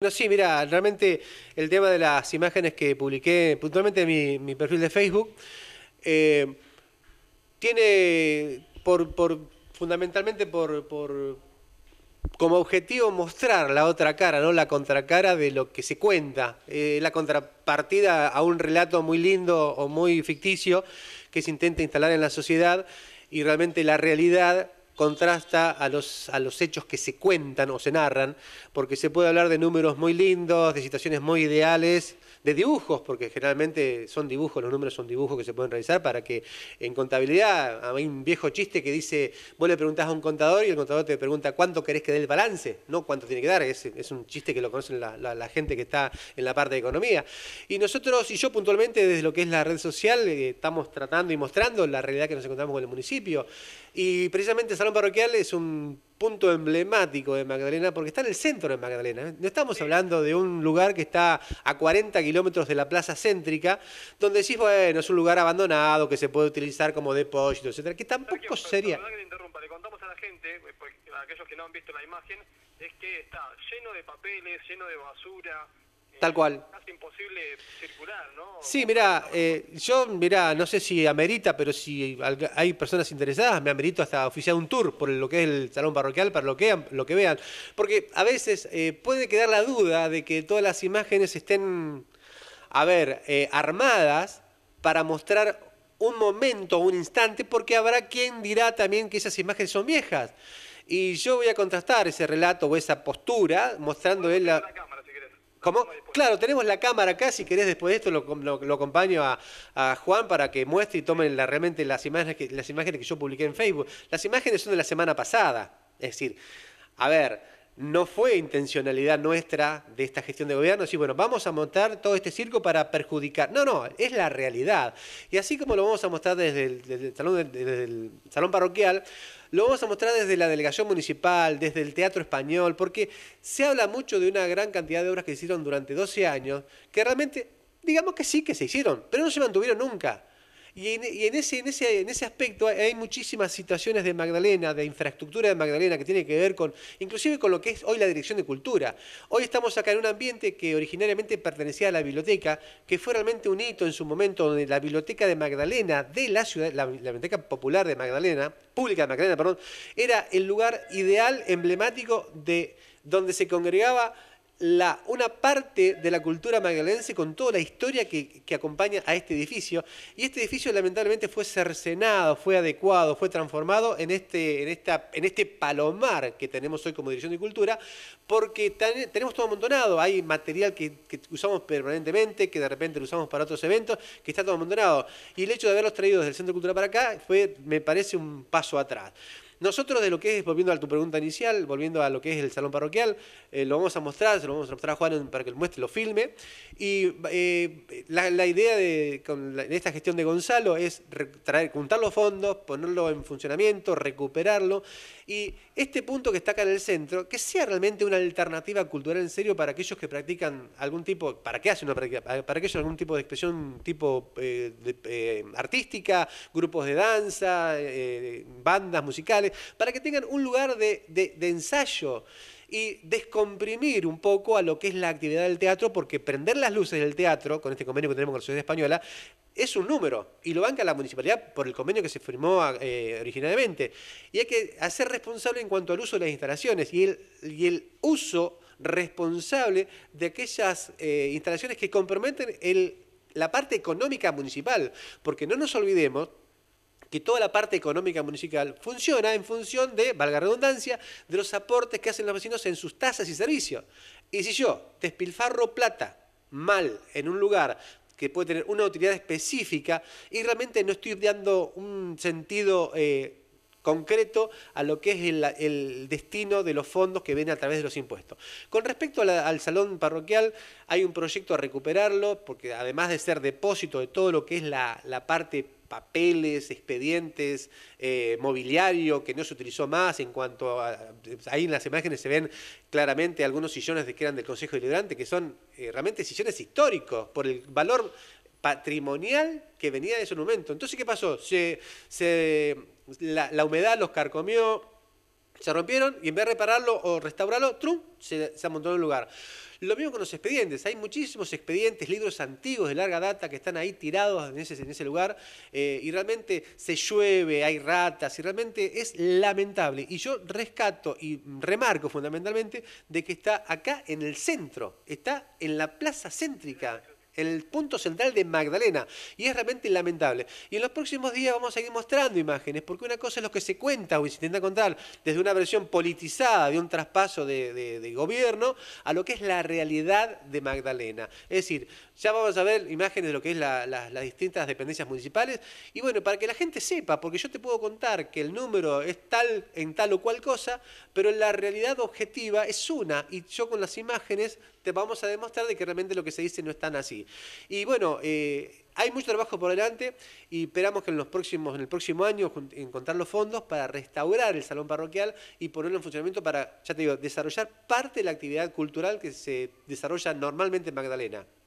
no sí, mira, realmente el tema de las imágenes que publiqué puntualmente en mi, perfil de Facebook eh, tiene por, fundamentalmente por, como objetivo mostrar la otra cara, ¿no? La contracara de lo que se cuenta, eh, la contrapartida a un relato muy lindo o muy ficticio que se intenta instalar en la sociedad y realmente la realidad contrasta a los, a los hechos que se cuentan o se narran, porque se puede hablar de números muy lindos, de situaciones muy ideales, de dibujos, porque generalmente son dibujos, los números son dibujos que se pueden realizar para que en contabilidad hay un viejo chiste que dice, vos le preguntás a un contador y el contador te pregunta cuánto querés que dé el balance, no cuánto tiene que dar, es, es un chiste que lo conocen la, gente que está en la parte de economía. Y nosotros, y yo puntualmente desde lo que es la red social, eh, estamos tratando y mostrando la realidad que nos encontramos con el municipio. Y precisamente Salón Parroquial es un punto emblemático de Magdalena, porque está en el centro de Magdalena. ¿eh? No estamos hablando de un lugar que está a 40 kilómetros de la plaza céntrica, donde decís, bueno, es un lugar abandonado que se puede utilizar como depósito, etcétera, que tampoco sería. contamos a la gente, eh, pues, a aquellos que no han visto la imagen, es que está lleno de papeles, lleno de basura, Tal cual. Casi imposible circular, ¿no? Sí, mira, eh, yo, mira, no sé si amerita, pero si hay personas interesadas, me amerito hasta oficiar un tour por lo que es el salón parroquial para lo que, lo que vean. Porque a veces eh, puede quedar la duda de que todas las imágenes estén, a ver, eh, armadas para mostrar un momento, un instante, porque habrá quien dirá también que esas imágenes son viejas. Y yo voy a contrastar ese relato o esa postura mostrando él la ¿Cómo? Claro, tenemos la cámara acá, si querés después de esto lo, acompaño a, Juan para que muestre y tomen realmente las imágenes, las imágenes que yo publiqué en Facebook. Las imágenes son de la semana pasada, es decir, a ver, no fue intencionalidad nuestra de esta gestión de gobierno decir, bueno, vamos a montar todo este circo para perjudicar. No, no, es la realidad. Y así como lo vamos a mostrar desde el, salón, salón parroquial, lo vamos a mostrar desde la delegación municipal, desde el Teatro Español, porque se habla mucho de una gran cantidad de obras que se hicieron durante 12 años, que realmente, digamos que sí que se hicieron, pero no se mantuvieron nunca. Y, en, ese, ese, en ese aspecto hay, muchísimas situaciones de Magdalena, de infraestructura de Magdalena, que tiene que ver con, inclusive con lo que es hoy la Dirección de Cultura. Hoy estamos acá en un ambiente que originariamente pertenecía a la biblioteca, que fue realmente un hito en su momento, donde la biblioteca de Magdalena, de la ciudad, la, la biblioteca popular de Magdalena, pública de Magdalena, perdón, era el lugar ideal, emblemático de donde se congregaba una parte de la cultura magdalense con toda la historia que, acompaña a este edificio. Y este edificio lamentablemente fue cercenado, fue adecuado, fue transformado en este, en esta, en este palomar que tenemos hoy como Dirección de Cultura, porque tenemos todo amontonado. Hay material que, usamos permanentemente, que de repente lo usamos para otros eventos, que está todo amontonado. Y el hecho de haberlos traído desde el Centro de Cultura para acá fue, me parece, un paso atrás. Nosotros de lo que es, volviendo a tu pregunta inicial, volviendo a lo que es el salón parroquial, eh, lo vamos a mostrar, se lo vamos a mostrar a Juan para que lo muestre, lo filme. Y eh, la, idea de, esta gestión de Gonzalo es traer, juntar los fondos, ponerlo en funcionamiento, recuperarlo. Y este punto que está acá en el centro, que sea realmente una alternativa cultural en serio para aquellos que practican algún tipo, para qué hacen una práctica, para aquellos algún tipo de expresión tipo eh, artística, grupos de danza, bandas musicales para que tengan un lugar de, ensayo y descomprimir un poco a lo que es la actividad del teatro, porque prender las luces del teatro, con este convenio que tenemos con la Sociedad Española, es un número y lo banca la municipalidad por el convenio que se firmó ah, eh, originalmente. Y hay que hacer responsable en cuanto al uso de las instalaciones y el, uso responsable de aquellas eh, instalaciones que comprometen la parte económica municipal, porque no nos olvidemos que toda la parte económica municipal funciona en función de, valga redundancia, de los aportes que hacen los vecinos en sus tasas y servicios. Y si yo despilfarro plata mal en un lugar que puede tener una utilidad específica y realmente no estoy dando un sentido... Eh, concreto a lo que es el, destino de los fondos que ven a través de los impuestos. Con respecto al salón parroquial, hay un proyecto a recuperarlo, porque además de ser depósito de todo lo que es la, la parte papeles, expedientes, eh, mobiliario que no se utilizó más en cuanto a... Ahí en las imágenes se ven claramente algunos sillones que eran del Consejo Deliberante, que son eh, realmente sillones históricos por el valor patrimonial que venía de ese momento. Entonces, ¿qué pasó? Se, la, la humedad los carcomió, se rompieron y en vez de repararlo o restaurarlo, ¡trum! Se, se amontonó en un lugar. Lo mismo con los expedientes. Hay muchísimos expedientes, libros antiguos de larga data que están ahí tirados en ese, lugar eh, y realmente se llueve, hay ratas y realmente es lamentable. Y yo rescato y remarco fundamentalmente de que está acá en el centro, está en la plaza céntrica el punto central de Magdalena. Y es realmente lamentable. Y en los próximos días vamos a seguir mostrando imágenes, porque una cosa es lo que se cuenta o se intenta contar desde una versión politizada de un traspaso de, gobierno a lo que es la realidad de Magdalena. Es decir, ya vamos a ver imágenes de lo que es las distintas dependencias municipales. Y bueno, para que la gente sepa, porque yo te puedo contar que el número es tal en tal o cual cosa, pero la realidad objetiva es una. Y yo con las imágenes vamos a demostrar de que realmente lo que se dice no es tan así. Y bueno, eh, hay mucho trabajo por delante y esperamos que en, los próximos, en el próximo año encontrar los fondos para restaurar el salón parroquial y ponerlo en funcionamiento para, ya te digo, desarrollar parte de la actividad cultural que se desarrolla normalmente en Magdalena.